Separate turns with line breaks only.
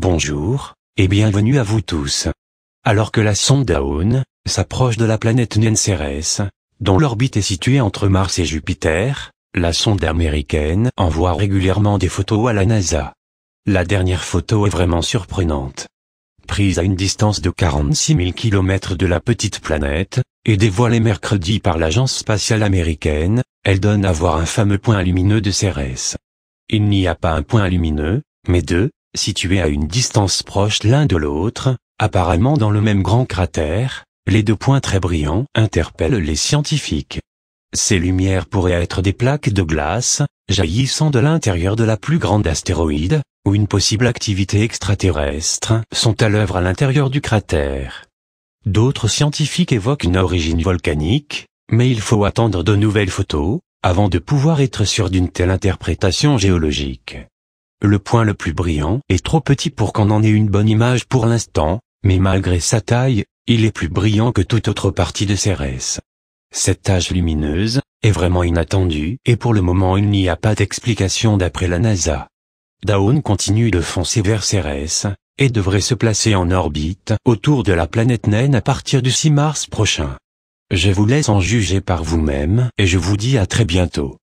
Bonjour, et bienvenue à vous tous. Alors que la sonde Dawn s'approche de la planète Nenceres, dont l'orbite est située entre Mars et Jupiter, la sonde américaine envoie régulièrement des photos à la NASA. La dernière photo est vraiment surprenante. Prise à une distance de 46 000 km de la petite planète, et dévoilée mercredi par l'agence spatiale américaine, elle donne à voir un fameux point lumineux de Cérès. Il n'y a pas un point lumineux, mais deux, situés à une distance proche l'un de l'autre, apparemment dans le même grand cratère, les deux points très brillants interpellent les scientifiques. Ces lumières pourraient être des plaques de glace, jaillissant de l'intérieur de la plus grande astéroïde, ou une possible activité extraterrestre, sont à l'œuvre à l'intérieur du cratère. D'autres scientifiques évoquent une origine volcanique, mais il faut attendre de nouvelles photos, avant de pouvoir être sûr d'une telle interprétation géologique. Le point le plus brillant est trop petit pour qu'on en ait une bonne image pour l'instant, mais malgré sa taille, il est plus brillant que toute autre partie de Cérès. Cette tache lumineuse est vraiment inattendue et pour le moment il n'y a pas d'explication d'après la NASA. Dawn continue de foncer vers Cérès et devrait se placer en orbite autour de la planète naine à partir du 6 mars prochain. Je vous laisse en juger par vous-même et je vous dis à très bientôt.